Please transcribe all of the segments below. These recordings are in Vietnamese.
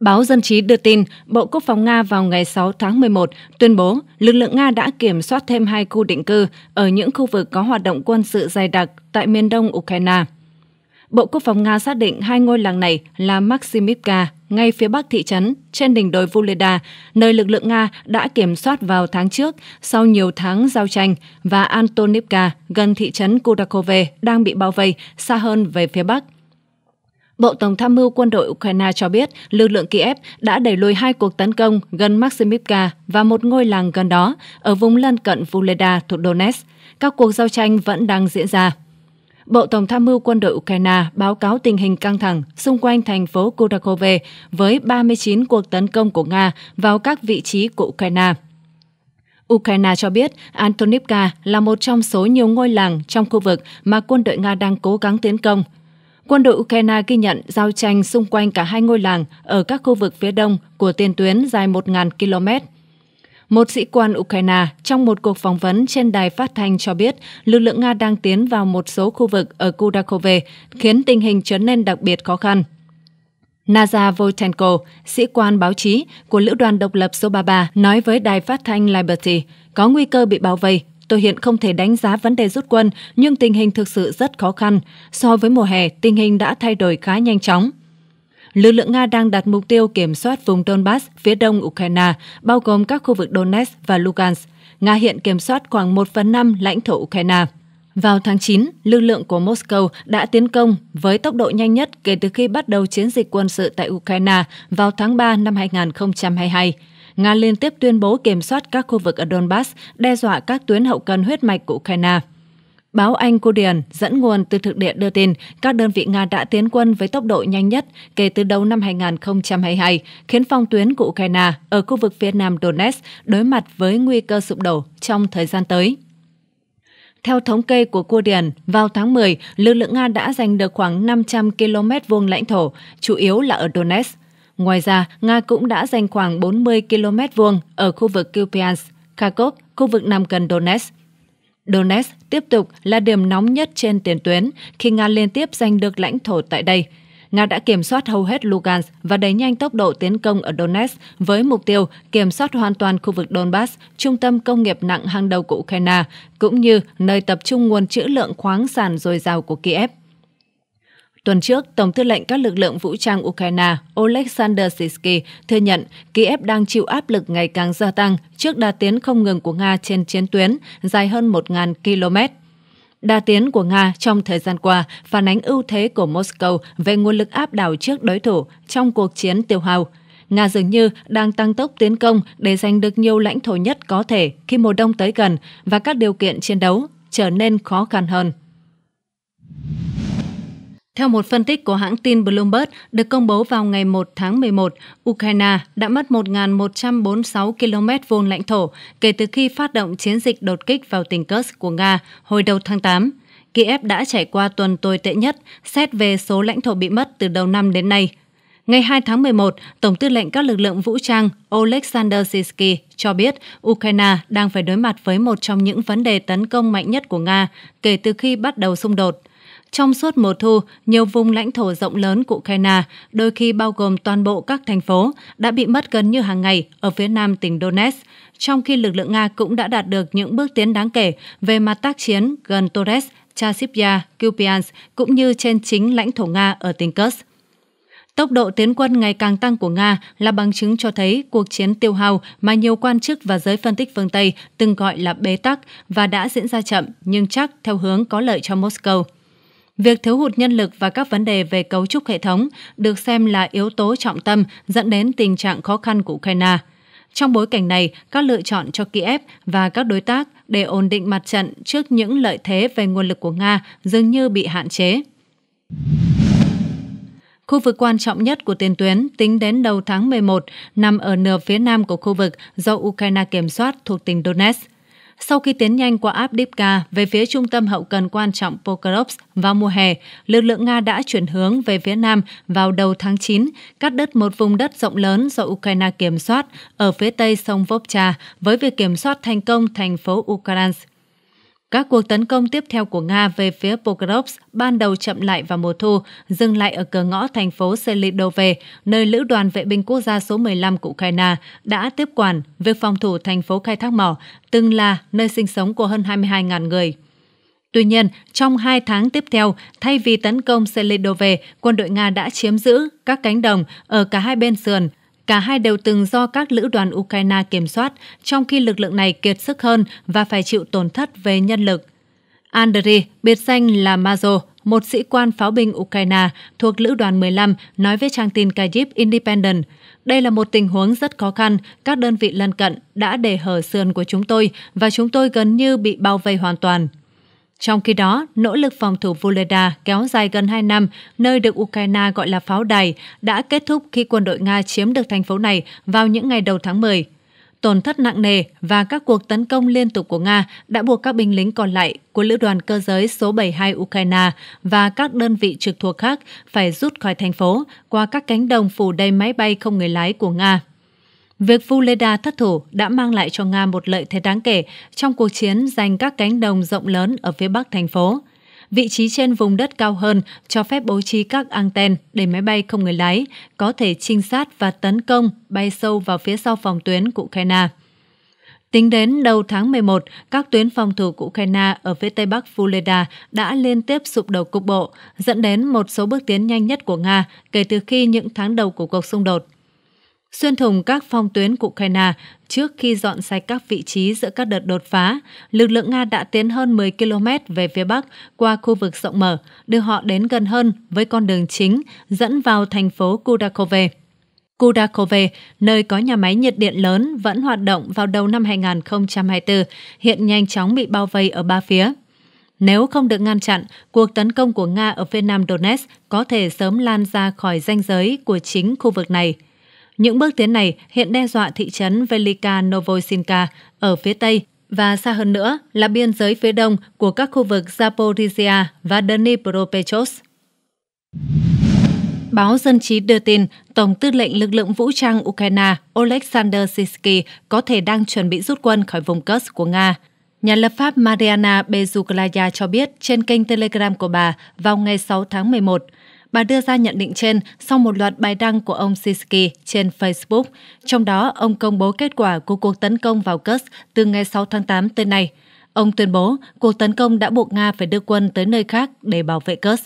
Báo Dân chí đưa tin, Bộ Quốc phòng Nga vào ngày 6 tháng 11 tuyên bố lực lượng Nga đã kiểm soát thêm hai khu định cư ở những khu vực có hoạt động quân sự dày đặc tại miền đông Ukraine. Bộ Quốc phòng Nga xác định hai ngôi làng này là Maximivka, ngay phía bắc thị trấn, trên đỉnh đồi Vuleda, nơi lực lượng Nga đã kiểm soát vào tháng trước sau nhiều tháng giao tranh, và Antonivka, gần thị trấn Kudakove, đang bị bao vây, xa hơn về phía bắc. Bộ Tổng tham mưu quân đội Ukraine cho biết lực lượng Kiev đã đẩy lùi hai cuộc tấn công gần Maximivka và một ngôi làng gần đó, ở vùng lân cận Vuleda thuộc Donetsk. Các cuộc giao tranh vẫn đang diễn ra. Bộ Tổng tham mưu quân đội Ukraine báo cáo tình hình căng thẳng xung quanh thành phố Kurakove với 39 cuộc tấn công của Nga vào các vị trí của Ukraine. Ukraine cho biết Antonivka là một trong số nhiều ngôi làng trong khu vực mà quân đội Nga đang cố gắng tiến công. Quân đội Ukraine ghi nhận giao tranh xung quanh cả hai ngôi làng ở các khu vực phía đông của tiền tuyến dài 1.000 km một sĩ quan Ukraine trong một cuộc phỏng vấn trên đài phát thanh cho biết lực lượng Nga đang tiến vào một số khu vực ở Kudakove, khiến tình hình trở nên đặc biệt khó khăn. Naza Voitenko, sĩ quan báo chí của Lữ đoàn Độc lập số 33, nói với đài phát thanh Liberty, có nguy cơ bị bao vây. Tôi hiện không thể đánh giá vấn đề rút quân, nhưng tình hình thực sự rất khó khăn. So với mùa hè, tình hình đã thay đổi khá nhanh chóng lực lượng Nga đang đặt mục tiêu kiểm soát vùng Donbass phía đông Ukraine, bao gồm các khu vực Donetsk và Lugansk. Nga hiện kiểm soát khoảng 1 phần 5 lãnh thổ Ukraine. Vào tháng 9, lực lượng của Moscow đã tiến công với tốc độ nhanh nhất kể từ khi bắt đầu chiến dịch quân sự tại Ukraine vào tháng 3 năm 2022. Nga liên tiếp tuyên bố kiểm soát các khu vực ở Donbass, đe dọa các tuyến hậu cần huyết mạch của Ukraine. Báo Anh Guardian dẫn nguồn từ thực địa đưa tin các đơn vị Nga đã tiến quân với tốc độ nhanh nhất kể từ đầu năm 2022, khiến phong tuyến của Ukraine ở khu vực phía nam Donetsk đối mặt với nguy cơ sụp đổ trong thời gian tới. Theo thống kê của Guardian, vào tháng 10, lực lượng Nga đã giành được khoảng 500 km vuông lãnh thổ, chủ yếu là ở Donetsk. Ngoài ra, Nga cũng đã giành khoảng 40 km vuông ở khu vực Kupiansk, Kharkov, khu vực nằm gần Donetsk. Donetsk tiếp tục là điểm nóng nhất trên tiền tuyến khi Nga liên tiếp giành được lãnh thổ tại đây. Nga đã kiểm soát hầu hết Lugansk và đẩy nhanh tốc độ tiến công ở Donetsk với mục tiêu kiểm soát hoàn toàn khu vực Donbass, trung tâm công nghiệp nặng hàng đầu của Ukraine, cũng như nơi tập trung nguồn trữ lượng khoáng sản dồi dào của Kiev. Tuần trước, Tổng tư lệnh các lực lượng vũ trang Ukraine Oleksandr Sisky thừa nhận Kiev đang chịu áp lực ngày càng gia tăng trước đà tiến không ngừng của Nga trên chiến tuyến dài hơn 1.000 km. Đa tiến của Nga trong thời gian qua phản ánh ưu thế của Moscow về nguồn lực áp đảo trước đối thủ trong cuộc chiến tiêu hao. Nga dường như đang tăng tốc tiến công để giành được nhiều lãnh thổ nhất có thể khi mùa đông tới gần và các điều kiện chiến đấu trở nên khó khăn hơn. Theo một phân tích của hãng tin Bloomberg được công bố vào ngày 1 tháng 11, Ukraine đã mất 1.146 km vuông lãnh thổ kể từ khi phát động chiến dịch đột kích vào tỉnh Kursk của Nga hồi đầu tháng 8. Kiev đã trải qua tuần tồi tệ nhất xét về số lãnh thổ bị mất từ đầu năm đến nay. Ngày 2 tháng 11, Tổng tư lệnh các lực lượng vũ trang Oleksandr Sisky cho biết Ukraine đang phải đối mặt với một trong những vấn đề tấn công mạnh nhất của Nga kể từ khi bắt đầu xung đột – trong suốt mùa thu, nhiều vùng lãnh thổ rộng lớn của Ukraine, đôi khi bao gồm toàn bộ các thành phố, đã bị mất gần như hàng ngày ở phía nam tỉnh Donetsk, trong khi lực lượng Nga cũng đã đạt được những bước tiến đáng kể về mặt tác chiến gần Torres, Chasipya, yar Kupiansk cũng như trên chính lãnh thổ Nga ở tỉnh Kursk. Tốc độ tiến quân ngày càng tăng của Nga là bằng chứng cho thấy cuộc chiến tiêu hao mà nhiều quan chức và giới phân tích phương Tây từng gọi là bế tắc và đã diễn ra chậm nhưng chắc theo hướng có lợi cho Moscow. Việc thiếu hụt nhân lực và các vấn đề về cấu trúc hệ thống được xem là yếu tố trọng tâm dẫn đến tình trạng khó khăn của Ukraine. Trong bối cảnh này, các lựa chọn cho Kiev và các đối tác để ổn định mặt trận trước những lợi thế về nguồn lực của Nga dường như bị hạn chế. Khu vực quan trọng nhất của tiền tuyến tính đến đầu tháng 11 nằm ở nửa phía nam của khu vực do Ukraine kiểm soát thuộc tỉnh Donetsk. Sau khi tiến nhanh qua Abdivka về phía trung tâm hậu cần quan trọng Pokrovsk vào mùa hè, lực lượng Nga đã chuyển hướng về phía nam vào đầu tháng 9, cắt đứt một vùng đất rộng lớn do Ukraine kiểm soát ở phía tây sông Vovcha với việc kiểm soát thành công thành phố Ukraine các cuộc tấn công tiếp theo của Nga về phía Pokrovsk ban đầu chậm lại vào mùa thu, dừng lại ở cửa ngõ thành phố Selidove, nơi Lữ đoàn Vệ binh Quốc gia số 15 của Ukraine đã tiếp quản việc phòng thủ thành phố khai thác mỏ, từng là nơi sinh sống của hơn 22.000 người. Tuy nhiên, trong hai tháng tiếp theo, thay vì tấn công Selidove, quân đội Nga đã chiếm giữ các cánh đồng ở cả hai bên sườn – Cả hai đều từng do các lữ đoàn Ukraine kiểm soát, trong khi lực lượng này kiệt sức hơn và phải chịu tổn thất về nhân lực. Andriy, biệt danh là Mazo, một sĩ quan pháo binh Ukraine thuộc lữ đoàn 15, nói với trang tin Kyiv Independent, đây là một tình huống rất khó khăn, các đơn vị lân cận đã để hở sườn của chúng tôi và chúng tôi gần như bị bao vây hoàn toàn. Trong khi đó, nỗ lực phòng thủ Voleda kéo dài gần 2 năm, nơi được Ukraine gọi là pháo đài, đã kết thúc khi quân đội Nga chiếm được thành phố này vào những ngày đầu tháng 10. Tổn thất nặng nề và các cuộc tấn công liên tục của Nga đã buộc các binh lính còn lại của Lữ đoàn Cơ giới số 72 Ukraine và các đơn vị trực thuộc khác phải rút khỏi thành phố qua các cánh đồng phủ đầy máy bay không người lái của Nga. Việc Vuleda thất thủ đã mang lại cho Nga một lợi thế đáng kể trong cuộc chiến giành các cánh đồng rộng lớn ở phía bắc thành phố. Vị trí trên vùng đất cao hơn cho phép bố trí các anten để máy bay không người lái có thể trinh sát và tấn công bay sâu vào phía sau phòng tuyến của Ukraine. Tính đến đầu tháng 11, các tuyến phòng thủ của Ukraine ở phía tây bắc Fuleda đã liên tiếp sụp đổ cục bộ, dẫn đến một số bước tiến nhanh nhất của Nga kể từ khi những tháng đầu của cuộc xung đột xuyên thủng các phong tuyến của Ukraine trước khi dọn sạch các vị trí giữa các đợt đột phá. Lực lượng Nga đã tiến hơn 10 km về phía bắc qua khu vực rộng mở, đưa họ đến gần hơn với con đường chính dẫn vào thành phố Kudakove. Kudakove, nơi có nhà máy nhiệt điện lớn vẫn hoạt động vào đầu năm 2024, hiện nhanh chóng bị bao vây ở ba phía. Nếu không được ngăn chặn, cuộc tấn công của Nga ở phía nam Donetsk có thể sớm lan ra khỏi danh giới của chính khu vực này. Những bước tiến này hiện đe dọa thị trấn Velika Novosinka ở phía Tây và xa hơn nữa là biên giới phía đông của các khu vực Zaporizhia và Dnipropetrovsk. Báo Dân trí đưa tin, Tổng tư lệnh lực lượng vũ trang Ukraine Oleksandr Sisky có thể đang chuẩn bị rút quân khỏi vùng Kursk của Nga. Nhà lập pháp Mariana Bezuklaya cho biết trên kênh Telegram của bà vào ngày 6 tháng 11, Bà đưa ra nhận định trên sau một loạt bài đăng của ông Sisky trên Facebook. Trong đó, ông công bố kết quả của cuộc tấn công vào Kursk từ ngày 6 tháng 8 tới nay. Ông tuyên bố cuộc tấn công đã buộc Nga phải đưa quân tới nơi khác để bảo vệ Kursk.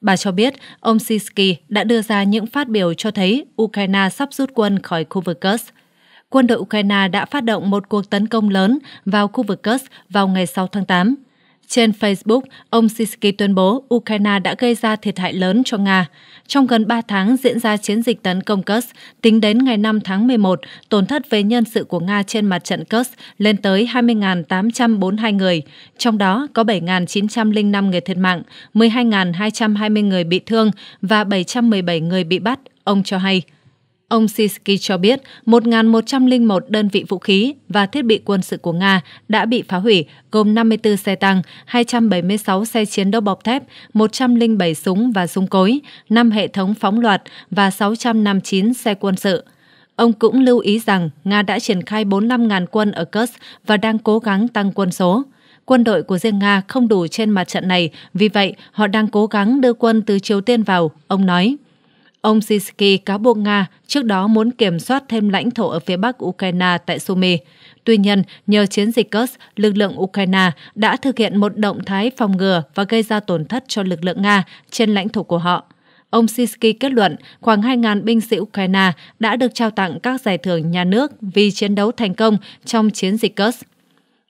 Bà cho biết ông Sisky đã đưa ra những phát biểu cho thấy Ukraine sắp rút quân khỏi khu vực Kursk quân đội Ukraine đã phát động một cuộc tấn công lớn vào khu vực Kursk vào ngày 6 tháng 8. Trên Facebook, ông Sisky tuyên bố Ukraine đã gây ra thiệt hại lớn cho Nga. Trong gần 3 tháng diễn ra chiến dịch tấn công Kursk, tính đến ngày 5 tháng 11, tổn thất về nhân sự của Nga trên mặt trận Kursk lên tới 20.842 người, trong đó có 7.905 người thiệt mạng, 12.220 người bị thương và 717 người bị bắt, ông cho hay. Ông Sisky cho biết 1.101 đơn vị vũ khí và thiết bị quân sự của Nga đã bị phá hủy, gồm 54 xe tăng, 276 xe chiến đấu bọc thép, 107 súng và súng cối, 5 hệ thống phóng loạt và 659 xe quân sự. Ông cũng lưu ý rằng Nga đã triển khai 45.000 quân ở Kursk và đang cố gắng tăng quân số quân đội của riêng Nga không đủ trên mặt trận này, vì vậy họ đang cố gắng đưa quân từ Triều Tiên vào, ông nói. Ông Sisky cáo buộc Nga trước đó muốn kiểm soát thêm lãnh thổ ở phía bắc Ukraine tại Sumy. Tuy nhiên, nhờ chiến dịch Kursk, lực lượng Ukraine đã thực hiện một động thái phòng ngừa và gây ra tổn thất cho lực lượng Nga trên lãnh thổ của họ. Ông Sisky kết luận khoảng 2.000 binh sĩ Ukraine đã được trao tặng các giải thưởng nhà nước vì chiến đấu thành công trong chiến dịch Kursk.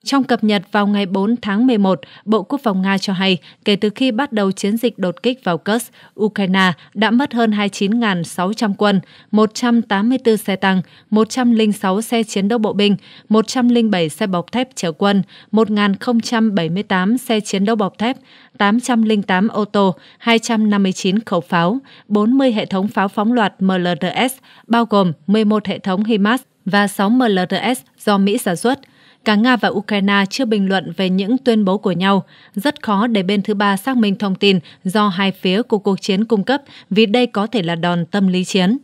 Trong cập nhật vào ngày 4 tháng 11, Bộ Quốc phòng Nga cho hay kể từ khi bắt đầu chiến dịch đột kích vào Kursk, Ukraine đã mất hơn 29.600 quân, 184 xe tăng, 106 xe chiến đấu bộ binh, 107 xe bọc thép chở quân, 1.078 xe chiến đấu bọc thép, 808 ô tô, 259 khẩu pháo, 40 hệ thống pháo phóng loạt MLRS, bao gồm 11 hệ thống HIMARS và 6 MLRS do Mỹ sản xuất – cả Nga và Ukraine chưa bình luận về những tuyên bố của nhau. Rất khó để bên thứ ba xác minh thông tin do hai phía của cuộc chiến cung cấp vì đây có thể là đòn tâm lý chiến.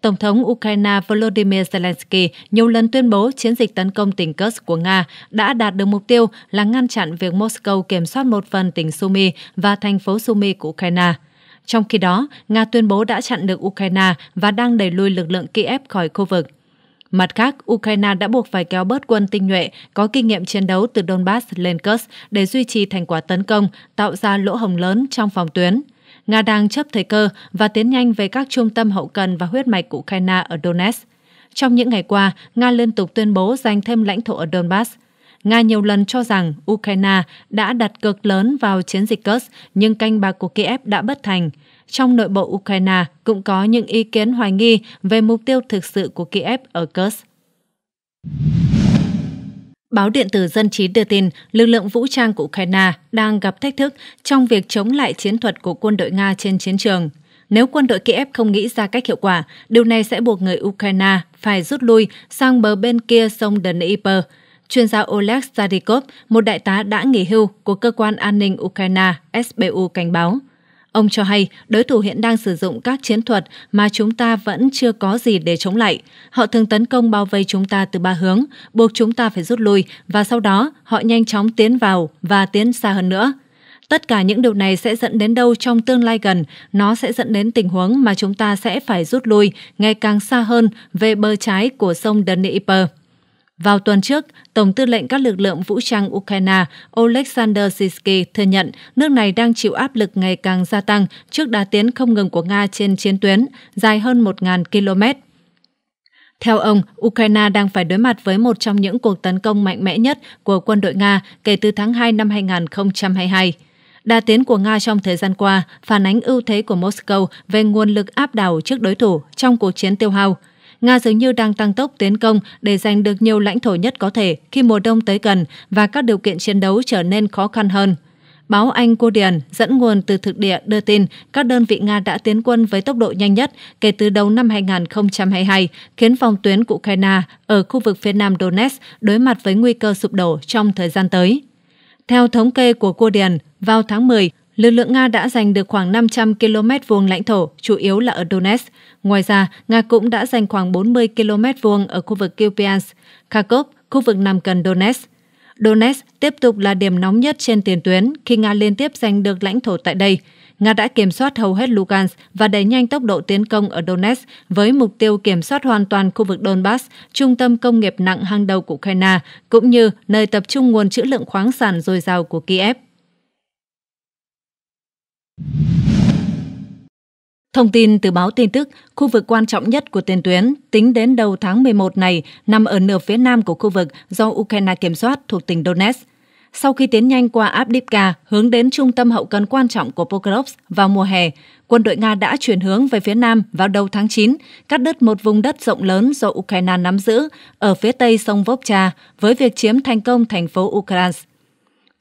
Tổng thống Ukraine Volodymyr Zelensky nhiều lần tuyên bố chiến dịch tấn công tỉnh Kursk của Nga đã đạt được mục tiêu là ngăn chặn việc Moscow kiểm soát một phần tỉnh Sumy và thành phố Sumy của Ukraine. Trong khi đó, Nga tuyên bố đã chặn được Ukraine và đang đẩy lùi lực lượng Kiev khỏi khu vực. Mặt khác, Ukraine đã buộc phải kéo bớt quân tinh nhuệ có kinh nghiệm chiến đấu từ Donbass lên Kursk để duy trì thành quả tấn công, tạo ra lỗ hồng lớn trong phòng tuyến. Nga đang chấp thời cơ và tiến nhanh về các trung tâm hậu cần và huyết mạch của Ukraine ở Donetsk. Trong những ngày qua, Nga liên tục tuyên bố giành thêm lãnh thổ ở Donbass. Nga nhiều lần cho rằng Ukraine đã đặt cược lớn vào chiến dịch Kursk, nhưng canh bạc của Kiev đã bất thành – trong nội bộ Ukraine cũng có những ý kiến hoài nghi về mục tiêu thực sự của Kiev ở Kursk. Báo điện tử Dân trí đưa tin, lực lượng vũ trang của Ukraine đang gặp thách thức trong việc chống lại chiến thuật của quân đội Nga trên chiến trường. Nếu quân đội Kiev không nghĩ ra cách hiệu quả, điều này sẽ buộc người Ukraine phải rút lui sang bờ bên kia sông Dnieper. Chuyên gia Oleg Zadikov, một đại tá đã nghỉ hưu của Cơ quan An ninh Ukraine SBU cảnh báo – Ông cho hay đối thủ hiện đang sử dụng các chiến thuật mà chúng ta vẫn chưa có gì để chống lại. Họ thường tấn công bao vây chúng ta từ ba hướng, buộc chúng ta phải rút lui và sau đó họ nhanh chóng tiến vào và tiến xa hơn nữa. Tất cả những điều này sẽ dẫn đến đâu trong tương lai gần, nó sẽ dẫn đến tình huống mà chúng ta sẽ phải rút lui ngày càng xa hơn về bờ trái của sông Dnieper. Vào tuần trước, Tổng tư lệnh các lực lượng vũ trang Ukraine Oleksandr Sisky thừa nhận nước này đang chịu áp lực ngày càng gia tăng trước đà tiến không ngừng của Nga trên chiến tuyến dài hơn 1.000 km. Theo ông, Ukraine đang phải đối mặt với một trong những cuộc tấn công mạnh mẽ nhất của quân đội Nga kể từ tháng 2 năm 2022. Đa tiến của Nga trong thời gian qua phản ánh ưu thế của Moscow về nguồn lực áp đảo trước đối thủ trong cuộc chiến tiêu hao – Nga dường như đang tăng tốc tiến công để giành được nhiều lãnh thổ nhất có thể khi mùa đông tới gần và các điều kiện chiến đấu trở nên khó khăn hơn. Báo Anh Guardian dẫn nguồn từ thực địa đưa tin các đơn vị Nga đã tiến quân với tốc độ nhanh nhất kể từ đầu năm 2022, khiến phòng tuyến của Ukraine ở khu vực phía nam Donetsk đối mặt với nguy cơ sụp đổ trong thời gian tới. Theo thống kê của Guardian, vào tháng 10, lực lượng Nga đã giành được khoảng 500 km vuông lãnh thổ, chủ yếu là ở Donetsk. Ngoài ra, Nga cũng đã giành khoảng 40 km vuông ở khu vực Kupiansk, Kharkov, khu vực nằm gần Donetsk. Donetsk tiếp tục là điểm nóng nhất trên tiền tuyến khi Nga liên tiếp giành được lãnh thổ tại đây. Nga đã kiểm soát hầu hết Lugansk và đẩy nhanh tốc độ tiến công ở Donetsk với mục tiêu kiểm soát hoàn toàn khu vực Donbass, trung tâm công nghiệp nặng hàng đầu của Ukraine, cũng như nơi tập trung nguồn trữ lượng khoáng sản dồi dào của Kiev. Thông tin từ báo tin tức, khu vực quan trọng nhất của tiền tuyến tính đến đầu tháng 11 này nằm ở nửa phía nam của khu vực do Ukraine kiểm soát thuộc tỉnh Donetsk. Sau khi tiến nhanh qua Abdivka hướng đến trung tâm hậu cần quan trọng của Pokrovsk vào mùa hè, quân đội Nga đã chuyển hướng về phía nam vào đầu tháng 9, cắt đứt một vùng đất rộng lớn do Ukraine nắm giữ ở phía tây sông Vovcha với việc chiếm thành công thành phố Ukraine.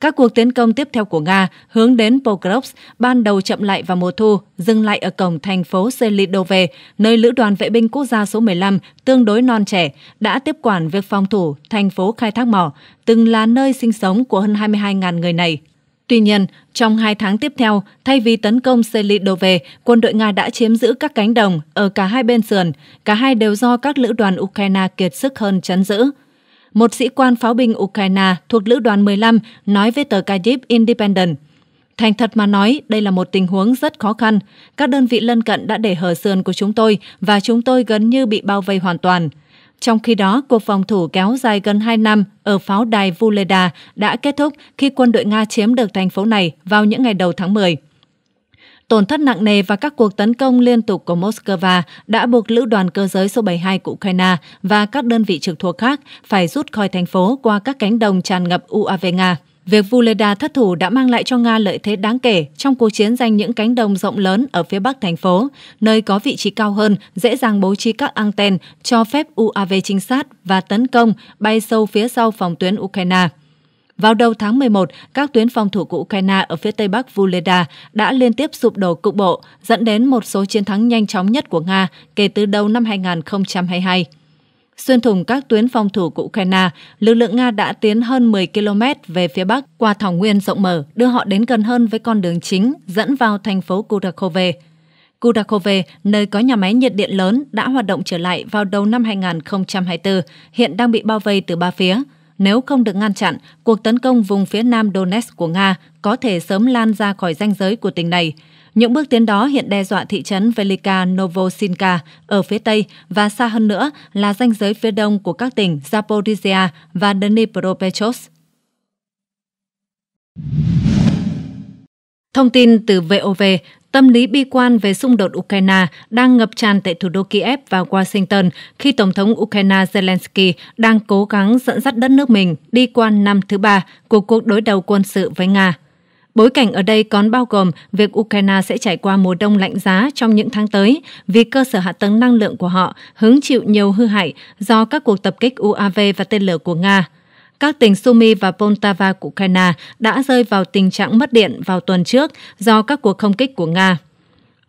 Các cuộc tiến công tiếp theo của Nga hướng đến Pokrovsk ban đầu chậm lại vào mùa thu, dừng lại ở cổng thành phố Selidove, nơi Lữ đoàn Vệ binh Quốc gia số 15 tương đối non trẻ đã tiếp quản việc phòng thủ thành phố khai thác mỏ, từng là nơi sinh sống của hơn 22.000 người này. Tuy nhiên, trong hai tháng tiếp theo, thay vì tấn công Selidove, quân đội Nga đã chiếm giữ các cánh đồng ở cả hai bên sườn, cả hai đều do các lữ đoàn Ukraine kiệt sức hơn chấn giữ một sĩ quan pháo binh Ukraine thuộc Lữ đoàn 15 nói với tờ Kyiv Independent. Thành thật mà nói, đây là một tình huống rất khó khăn. Các đơn vị lân cận đã để hở sườn của chúng tôi và chúng tôi gần như bị bao vây hoàn toàn. Trong khi đó, cuộc phòng thủ kéo dài gần 2 năm ở pháo đài Vuleda đã kết thúc khi quân đội Nga chiếm được thành phố này vào những ngày đầu tháng 10. Tổn thất nặng nề và các cuộc tấn công liên tục của Moscow đã buộc Lữ đoàn cơ giới số 72 của Ukraine và các đơn vị trực thuộc khác phải rút khỏi thành phố qua các cánh đồng tràn ngập UAV Nga. Việc Vuleda thất thủ đã mang lại cho Nga lợi thế đáng kể trong cuộc chiến giành những cánh đồng rộng lớn ở phía bắc thành phố, nơi có vị trí cao hơn, dễ dàng bố trí các anten cho phép UAV trinh sát và tấn công bay sâu phía sau phòng tuyến Ukraine. Vào đầu tháng 11, các tuyến phòng thủ của Ukraine ở phía tây bắc Vuleda đã liên tiếp sụp đổ cục bộ, dẫn đến một số chiến thắng nhanh chóng nhất của Nga kể từ đầu năm 2022. Xuyên thủng các tuyến phòng thủ của Ukraine, lực lượng Nga đã tiến hơn 10 km về phía bắc qua thảo nguyên rộng mở, đưa họ đến gần hơn với con đường chính dẫn vào thành phố Kudakove. Kudakove, nơi có nhà máy nhiệt điện lớn, đã hoạt động trở lại vào đầu năm 2024, hiện đang bị bao vây từ ba phía – nếu không được ngăn chặn, cuộc tấn công vùng phía nam Donetsk của Nga có thể sớm lan ra khỏi ranh giới của tỉnh này. Những bước tiến đó hiện đe dọa thị trấn Velika Novosinka ở phía Tây và xa hơn nữa là ranh giới phía đông của các tỉnh Zaporizhia và Dnipropetrovsk. Thông tin từ VOV, Tâm lý bi quan về xung đột Ukraine đang ngập tràn tại thủ đô Kiev và Washington khi Tổng thống Ukraine Zelensky đang cố gắng dẫn dắt đất nước mình đi qua năm thứ ba của cuộc đối đầu quân sự với Nga. Bối cảnh ở đây còn bao gồm việc Ukraine sẽ trải qua mùa đông lạnh giá trong những tháng tới vì cơ sở hạ tầng năng lượng của họ hứng chịu nhiều hư hại do các cuộc tập kích UAV và tên lửa của Nga – các tỉnh Sumy và Poltava của Ukraine đã rơi vào tình trạng mất điện vào tuần trước do các cuộc không kích của Nga.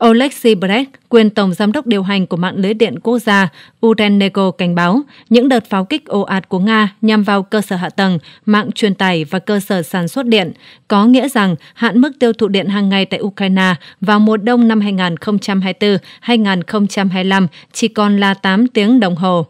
Oleksiy Brek, quyền tổng giám đốc điều hành của mạng lưới điện quốc gia Urennego cảnh báo những đợt pháo kích ồ ạt của Nga nhằm vào cơ sở hạ tầng, mạng truyền tải và cơ sở sản xuất điện, có nghĩa rằng hạn mức tiêu thụ điện hàng ngày tại Ukraine vào mùa đông năm 2024-2025 chỉ còn là 8 tiếng đồng hồ.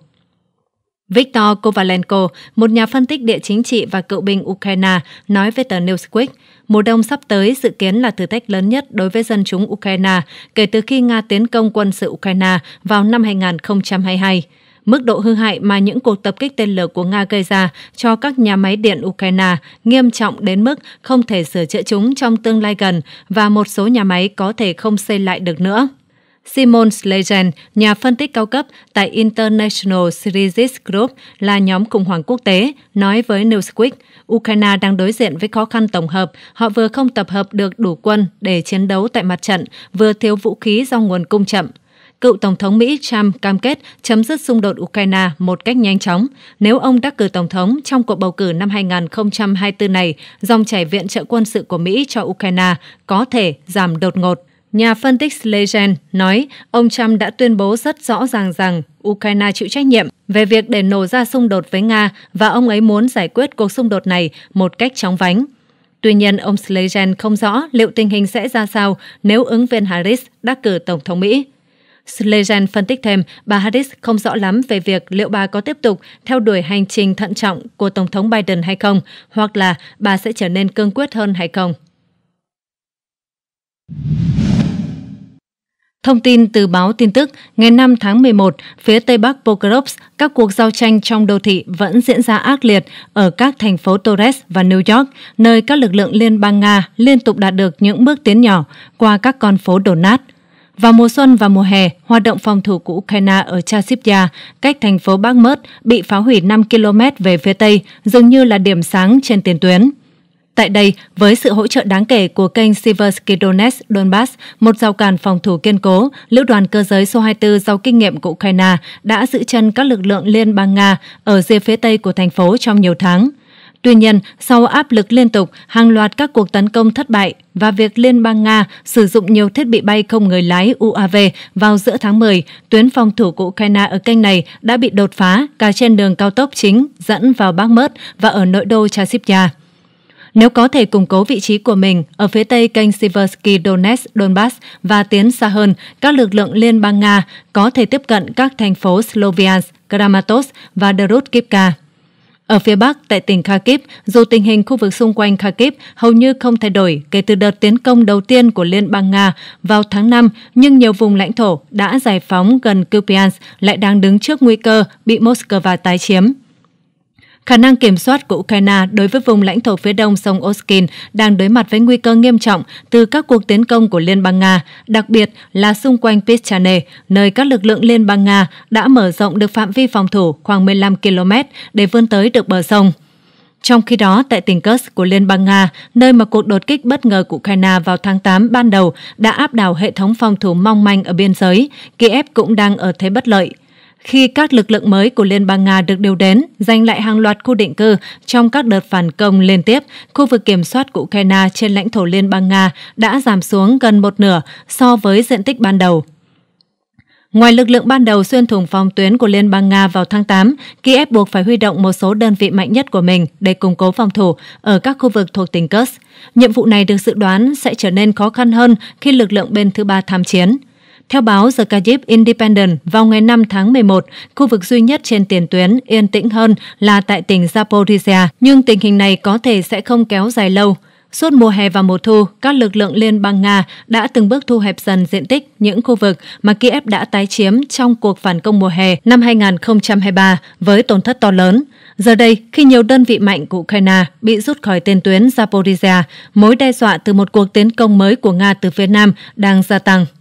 Viktor Kovalenko, một nhà phân tích địa chính trị và cựu binh Ukraine, nói với tờ Newsweek, mùa đông sắp tới dự kiến là thử thách lớn nhất đối với dân chúng Ukraine kể từ khi Nga tiến công quân sự Ukraine vào năm 2022. Mức độ hư hại mà những cuộc tập kích tên lửa của Nga gây ra cho các nhà máy điện Ukraine nghiêm trọng đến mức không thể sửa chữa chúng trong tương lai gần và một số nhà máy có thể không xây lại được nữa. Simon Legend, nhà phân tích cao cấp tại International Series Group là nhóm khủng hoảng quốc tế, nói với Newsweek, Ukraine đang đối diện với khó khăn tổng hợp. Họ vừa không tập hợp được đủ quân để chiến đấu tại mặt trận, vừa thiếu vũ khí do nguồn cung chậm. Cựu Tổng thống Mỹ Trump cam kết chấm dứt xung đột Ukraine một cách nhanh chóng. Nếu ông đắc cử Tổng thống trong cuộc bầu cử năm 2024 này, dòng chảy viện trợ quân sự của Mỹ cho Ukraine có thể giảm đột ngột. Nhà phân tích Slezen nói ông Trump đã tuyên bố rất rõ ràng rằng Ukraine chịu trách nhiệm về việc để nổ ra xung đột với Nga và ông ấy muốn giải quyết cuộc xung đột này một cách chóng vánh. Tuy nhiên, ông Slezen không rõ liệu tình hình sẽ ra sao nếu ứng viên Harris đắc cử Tổng thống Mỹ. Slezen phân tích thêm, bà Harris không rõ lắm về việc liệu bà có tiếp tục theo đuổi hành trình thận trọng của Tổng thống Biden hay không, hoặc là bà sẽ trở nên cương quyết hơn hay không. Thông tin từ báo tin tức, ngày 5 tháng 11, phía Tây Bắc Pokrovsk, các cuộc giao tranh trong đô thị vẫn diễn ra ác liệt ở các thành phố Torres và New York, nơi các lực lượng liên bang Nga liên tục đạt được những bước tiến nhỏ qua các con phố đổ nát. Vào mùa xuân và mùa hè, hoạt động phòng thủ của Ukraine ở Chasivya, cách thành phố Bakhmut, bị phá hủy 5 km về phía Tây, dường như là điểm sáng trên tiền tuyến. Tại đây, với sự hỗ trợ đáng kể của kênh Siversky Donetsk Donbass, một rào cản phòng thủ kiên cố, Lữ đoàn cơ giới số 24 giàu kinh nghiệm của Ukraine đã giữ chân các lực lượng liên bang Nga ở rìa phía tây của thành phố trong nhiều tháng. Tuy nhiên, sau áp lực liên tục, hàng loạt các cuộc tấn công thất bại và việc Liên bang Nga sử dụng nhiều thiết bị bay không người lái UAV vào giữa tháng 10, tuyến phòng thủ của Ukraine ở kênh này đã bị đột phá cả trên đường cao tốc chính dẫn vào Bắc Mớt và ở nội đô Chasivya nếu có thể củng cố vị trí của mình ở phía tây kênh Siversky Donetsk Donbass và tiến xa hơn, các lực lượng Liên bang Nga có thể tiếp cận các thành phố Sloviansk, Kramatorsk và Druzhkivka. Ở phía Bắc, tại tỉnh Kharkiv, dù tình hình khu vực xung quanh Kharkiv hầu như không thay đổi kể từ đợt tiến công đầu tiên của Liên bang Nga vào tháng 5, nhưng nhiều vùng lãnh thổ đã giải phóng gần Kupiansk lại đang đứng trước nguy cơ bị Moscow tái chiếm. Khả năng kiểm soát của Ukraine đối với vùng lãnh thổ phía đông sông Oskin đang đối mặt với nguy cơ nghiêm trọng từ các cuộc tiến công của Liên bang Nga, đặc biệt là xung quanh Pichane, nơi các lực lượng Liên bang Nga đã mở rộng được phạm vi phòng thủ khoảng 15 km để vươn tới được bờ sông. Trong khi đó, tại tỉnh Kursk của Liên bang Nga, nơi mà cuộc đột kích bất ngờ của Ukraine vào tháng 8 ban đầu đã áp đảo hệ thống phòng thủ mong manh ở biên giới, Kiev cũng đang ở thế bất lợi khi các lực lượng mới của Liên bang Nga được điều đến, giành lại hàng loạt khu định cư trong các đợt phản công liên tiếp, khu vực kiểm soát của Ukraine trên lãnh thổ Liên bang Nga đã giảm xuống gần một nửa so với diện tích ban đầu. Ngoài lực lượng ban đầu xuyên thủng phòng tuyến của Liên bang Nga vào tháng 8, Kiev buộc phải huy động một số đơn vị mạnh nhất của mình để củng cố phòng thủ ở các khu vực thuộc tỉnh Kursk. Nhiệm vụ này được dự đoán sẽ trở nên khó khăn hơn khi lực lượng bên thứ ba tham chiến – theo báo The Kyiv Independent, vào ngày 5 tháng 11, khu vực duy nhất trên tiền tuyến yên tĩnh hơn là tại tỉnh Zaporizhia, nhưng tình hình này có thể sẽ không kéo dài lâu. Suốt mùa hè và mùa thu, các lực lượng liên bang Nga đã từng bước thu hẹp dần diện tích những khu vực mà Kiev đã tái chiếm trong cuộc phản công mùa hè năm 2023 với tổn thất to lớn. Giờ đây, khi nhiều đơn vị mạnh của Ukraine bị rút khỏi tiền tuyến Zaporizhia, mối đe dọa từ một cuộc tiến công mới của Nga từ phía Nam đang gia tăng.